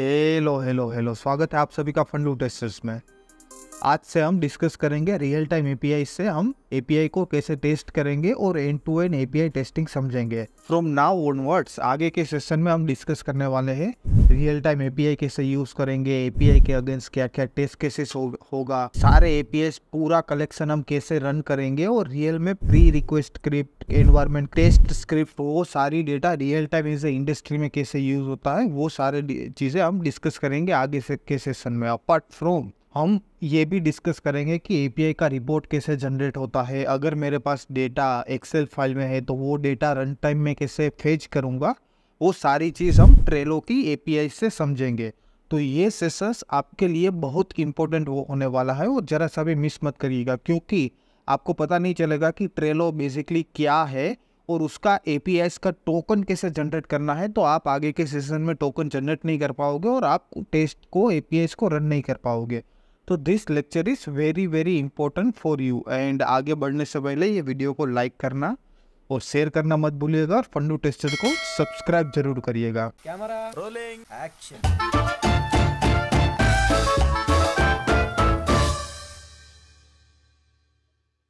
hello hello hello स्वागत है आप सभी का फंड लूटेस्टर्स में आज से हम डिस्कस करेंगे रियल टाइम एपीआई से हम एपीआई को कैसे टेस्ट करेंगे और end to end API testing समझेंगे फ्रॉम नाउ ऑनवर्ड्स आगे के सेशन में हम डिस्कस करने वाले हैं रियल टाइम एपीआई कैसे यूज करेंगे एपीआई के अगेंस्ट क्या क्या टेस्ट केसेस हो, होगा सारे एपीआई पूरा कलेक्शन हम कैसे रन करेंगे और रियल में pre request script environment test script वो सारी data real time is industry में कैसे यूज होता है वो सारे चीजें हम डिस्कस करेंगे आगे के सेशन में अपार्ट फ्रॉम हम ये भी डिस्कस करेंगे कि ए का रिपोर्ट कैसे जनरेट होता है अगर मेरे पास डेटा एक्सेल फाइल में है तो वो डेटा रन टाइम में कैसे फेज करूँगा वो सारी चीज़ हम ट्रेलो की ए से समझेंगे तो ये सेशंस आपके लिए बहुत इंपॉर्टेंट वो होने वाला है और ज़रा सा भी मिस मत करिएगा क्योंकि आपको पता नहीं चलेगा कि ट्रेलो बेसिकली क्या है और उसका ए का टोकन कैसे जनरेट करना है तो आप आगे के सेशन में टोकन जनरेट नहीं कर पाओगे और आप टेस्ट को ए को रन नहीं कर पाओगे तो this lecture is very very important for you and आगे बढ़ने से पहले ये वीडियो को लाइक करना और शेयर करना मत भूलिएगा और फंडू टेस्टर को सब्सक्राइब जरूर करिएगा कैमरा रोलिंग एक्शन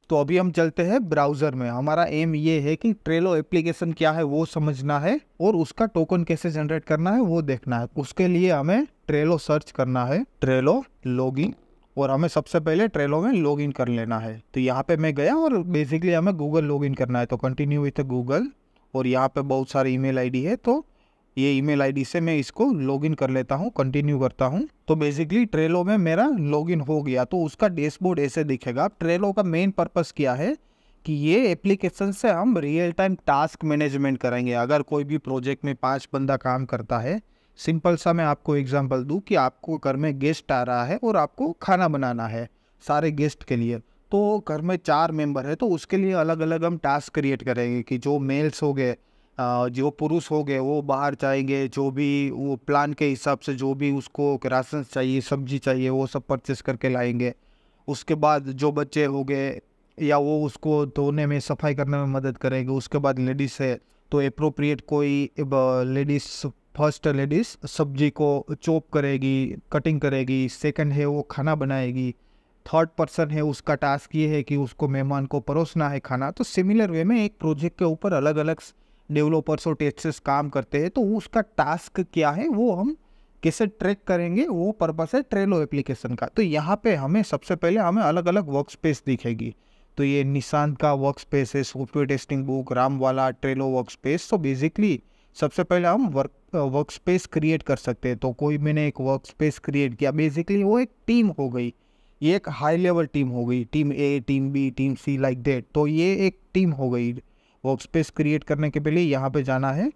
तो अभी हम चलते हैं ब्राउज़र में हमारा एम ये है कि ट्रेलो एप्लीकेशन क्या है वो समझना है और उसका टोकन कैसे जनरेट करना है वो देखना है उसके लिए हमें ट्रेलो सर्च करना है ट्रेलो लॉगिन और हमें सबसे पहले ट्रेलो में लॉग इन कर लेना है तो यहाँ पे मैं गया और बेसिकली हमें गूगल लॉग इन करना है तो कंटिन्यू विथ गूगल और यहाँ पे बहुत सारी ईमेल आईडी है तो ये ईमेल आईडी से मैं इसको लॉगिन कर लेता हूँ कंटिन्यू करता हूँ तो बेसिकली ट्रेलो में मेरा लॉगिन हो गया तो उसका डैशबोर्ड ऐसे दिखेगा ट्रेलो का मेन पर्पज़ क्या है कि ये एप्लीकेशन से हम रियल टाइम टास्क मैनेजमेंट करेंगे अगर कोई भी प्रोजेक्ट में पाँच बंदा काम करता है सिंपल सा मैं आपको एग्जांपल दूं कि आपको घर में गेस्ट आ रहा है और आपको खाना बनाना है सारे गेस्ट के लिए तो घर में चार मेंबर है तो उसके लिए अलग अलग हम टास्क क्रिएट करेंगे कि जो मेल्स हो गए जो पुरुष हो गए वो बाहर जाएंगे जो भी वो प्लान के हिसाब से जो भी उसको राशन चाहिए सब्जी चाहिए वो सब परचेस करके लाएंगे उसके बाद जो बच्चे हो गए या वो उसको धोने में सफाई करने में मदद करेंगे उसके बाद लेडीज़ है तो अप्रोप्रिएट कोई लेडीज़ फर्स्ट लेडीज़ सब्जी को चॉप करेगी कटिंग करेगी सेकंड है वो खाना बनाएगी थर्ड पर्सन है उसका टास्क ये है कि उसको मेहमान को परोसना है खाना तो सिमिलर वे में एक प्रोजेक्ट के ऊपर अलग अलग डेवलपर्स और टेस्टर्स काम करते हैं तो उसका टास्क क्या है वो हम कैसे ट्रैक करेंगे वो पर्पस है ट्रेलो एप्लीकेशन का तो यहाँ पे हमें सबसे पहले हमें अलग अलग वर्क स्पेस दिखेगी तो ये निशांत का वर्क स्पेस है सॉफ्टवेयर टेस्टिंग बुक राम वाला ट्रेलो वर्क स्पेस तो बेसिकली सबसे पहले हम वर्क वर्क स्पेस क्रिएट कर सकते हैं तो कोई मैंने एक वर्क स्पेस क्रिएट किया बेसिकली वो एक टीम हो गई ये एक हाई लेवल टीम हो गई team A team B team C like that तो ये एक टीम हो गई वर्क स्पेस क्रिएट करने के पहले यहाँ पे जाना है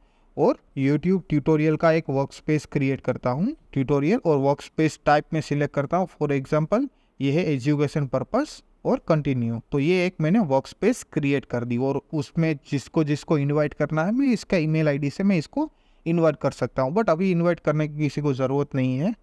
और यूट्यूब ट्यूटोरियल का एक वर्क स्पेस क्रिएट करता हूँ ट्यूटोरियल और वर्क स्पेस टाइप में सिलेक्ट करता हूँ फॉर एग्जाम्पल ये है एजुकेशन पर्पज़ और कंटिन्यू तो ये एक मैंने वर्क स्पेस क्रिएट कर दी और उसमें जिसको जिसको इनवाइट करना है मैं इसका ईमेल आईडी से मैं इसको इनवाइट कर सकता हूँ बट अभी इनवाइट करने की किसी को ज़रूरत नहीं है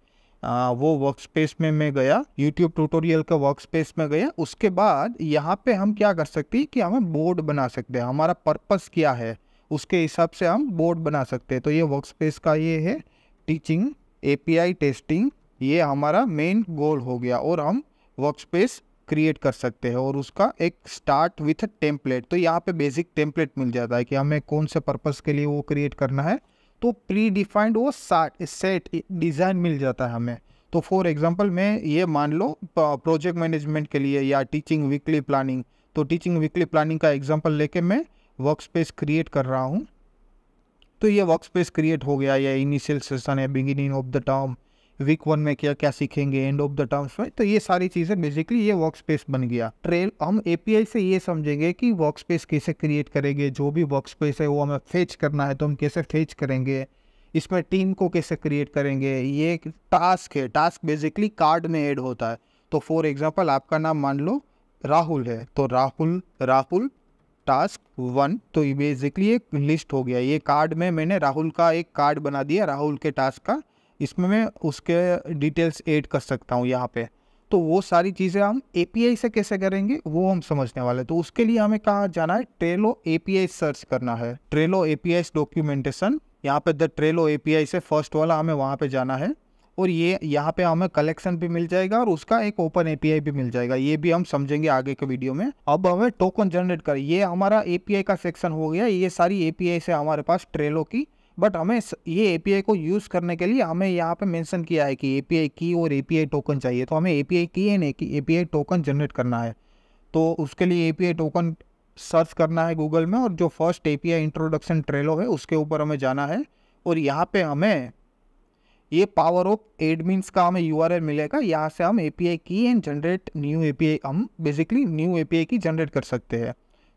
आ, वो वर्क स्पेस में मैं गया यूट्यूब ट्यूटोरियल का वर्क स्पेस में गया उसके बाद यहाँ पे हम क्या कर सकते हैं कि हमें बोर्ड बना सकते हैं हमारा पर्पस क्या है उसके हिसाब से हम बोर्ड बना सकते हैं तो ये वर्क स्पेस का ये है टीचिंग एपीआई टेस्टिंग ये हमारा मेन गोल हो गया और हम वर्क स्पेस क्रिएट कर सकते हैं और उसका एक स्टार्ट विथ टेम्पलेट तो यहाँ पे बेसिक टेम्पलेट मिल जाता है कि हमें कौन से पर्पज़ के लिए वो क्रिएट करना है तो प्री डिफाइंड वो साट सेट डिज़ाइन मिल जाता है हमें तो फॉर एग्जांपल मैं ये मान लो प्रोजेक्ट मैनेजमेंट के लिए या टीचिंग वीकली प्लानिंग तो टीचिंग वीकली प्लानिंग का एग्जांपल लेके मैं वर्क स्पेस क्रिएट कर रहा हूँ तो ये वर्क स्पेस क्रिएट हो गया या इनिशियल सेशन है beginning of the term week one में क्या क्या सीखेंगे एंड ऑफ द टर्म्स में तो ये सारी चीज़ें बेसिकली ये वर्क स्पेस बन गया ट्रेल हम ए से ये समझेंगे कि वर्क स्पेस कैसे क्रिएट करेंगे जो भी वर्क स्पेस है वो हमें फेच करना है तो हम कैसे फेच करेंगे इसमें टीम को कैसे क्रिएट करेंगे ये टास्क है टास्क बेसिकली कार्ड में एड होता है तो फॉर एग्जाम्पल आपका नाम मान लो राहुल है तो राहुल राहुल टास्क वन तो ये बेसिकली एक लिस्ट हो गया ये कार्ड में मैंने राहुल का एक कार्ड बना दिया राहुल के टास्क का इसमें मैं उसके डिटेल्स ऐड कर सकता हूँ यहाँ पे तो वो सारी चीज़ें हम ए से कैसे करेंगे वो हम समझने वाले तो उसके लिए हमें कहाँ जाना है ट्रेलो ए सर्च करना है ट्रेलो ए डॉक्यूमेंटेशन यहाँ पे द ट्रेलो ए से फर्स्ट वाला हमें वहाँ पे जाना है और ये यहाँ पे हमें कलेक्शन भी मिल जाएगा और उसका एक ओपन एपीआई भी मिल जाएगा ये भी हम समझेंगे आगे के वीडियो में अब हमें टोकन जनरेट करें ये हमारा एपीआई का सेक्शन हो गया ये सारी एपीआई से हमारे पास ट्रेलो की बट हमें ये ए को यूज़ करने के लिए हमें यहाँ पे मेंशन किया है कि ए की और ए टोकन चाहिए तो हमें ए पी की है कि ए टोकन जनरेट करना है तो उसके लिए ए टोकन सर्च करना है गूगल में और जो फर्स्ट ए इंट्रोडक्शन ट्रेलो है उसके ऊपर हमें जाना है और यहाँ पर हमें ये पावर ऑफ एडमिन्स का हमें यू मिलेगा यहाँ से हम ए की एंड जनरेट न्यू ए हम बेसिकली न्यू ए की जनरेट कर सकते हैं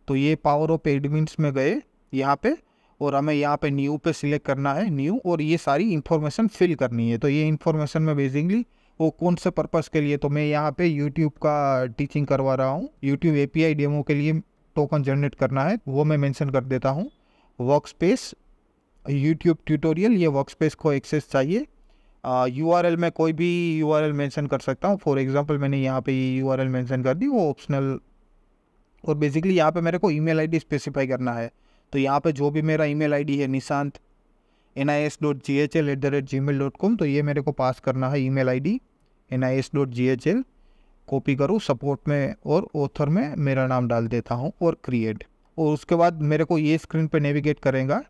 तो ये पावर ऑफ एडमिन्स में गए यहाँ पे और हमें यहाँ पे न्यू पे सिलेक्ट करना है न्यू और ये सारी इन्फॉर्मेशन फिल करनी है तो ये इन्फॉर्मेशन में बेसिकली वो कौन से पर्पज़ के लिए तो मैं यहाँ पे यूट्यूब का टीचिंग करवा रहा हूँ यूट्यूब ए डेमो के लिए टोकन जनरेट करना है वो मैं मैंशन कर देता हूँ वर्क स्पेस यूट्यूब ट्यूटोरियल ये वर्क स्पेस को एक्सेस चाहिए यू आर एल में कोई भी यू आर एल मैंसन कर सकता हूँ फॉर एग्जाम्पल मैंने यहाँ पे ये यू आर एल मैंसन कर दी वो ऑप्शनल और बेसिकली यहाँ पे मेरे को ईमेल आईडी स्पेसिफाई करना है तो यहाँ पे जो भी मेरा ईमेल आईडी है Nishant N I S dot G H L at the rate Gmail dot com तो ये मेरे को पास करना है email I D N I S dot G H L copy करूँ सपोर्ट में और ऑथर में मेरा नाम डाल देता हूँ और क्रिएट और उसके बाद मेरे को ये स्क्रीन पे नेविगेट करेगा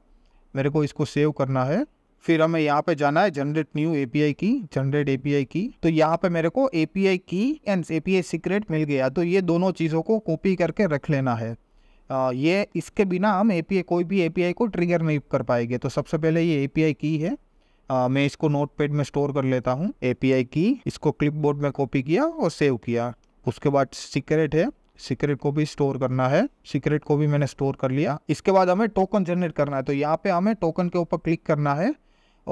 मेरे को इसको सेव करना है फिर हमें यहाँ पे जाना है generate new API key generate API key तो यहाँ पे मेरे को API key and API secret मिल गया तो ये दोनों चीज़ों को कॉपी करके रख लेना है ये इसके बिना हम एपीआई कोई भी एपीआई को ट्रिगर नहीं कर पाएंगे तो सबसे पहले ये एपीआई की है आ, मैं इसको नोटपैड में स्टोर कर लेता हूँ एपीआई की इसको क्लिपबोर्ड में कॉपी किया और सेव किया उसके बाद सीक्रेट है सीक्रेट को भी स्टोर करना है सीक्रेट को भी मैंने स्टोर कर लिया इसके बाद हमें टोकन जनरेट करना है तो यहाँ पे हमें टोकन के ऊपर क्लिक करना है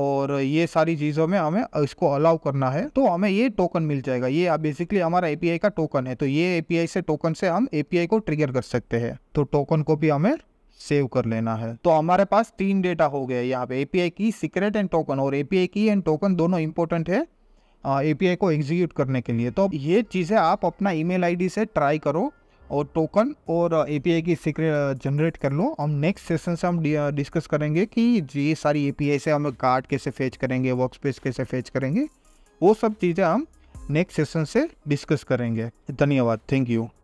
और ये सारी चीज़ों में हमें इसको अलाउ करना है तो हमें ये टोकन मिल जाएगा ये बेसिकली हमारा ए का टोकन है तो ये ए से टोकन से हम ए को ट्रिगर कर सकते हैं तो टोकन को भी हमें सेव कर लेना है तो हमारे पास तीन डेटा हो गया यहाँ पे API key secret and token और एपीआई की एंड टोकन दोनों इंपॉर्टेंट है एपीआई को एग्जीक्यूट करने के लिए तो ये चीज़ें आप अपना ईमेल आईडी से ट्राई करो और टोकन और API key secret generate uh, कर लो हम नेक्स्ट सेशन से हम डिस्कस uh, करेंगे कि ये सारी एपीआई से हम कार्ड कैसे फेच करेंगे वर्क स्पेस कैसे फेच करेंगे वो सब चीज़ें हम नेक्स्ट सेशन से डिस्कस करेंगे धन्यवाद थैंक यू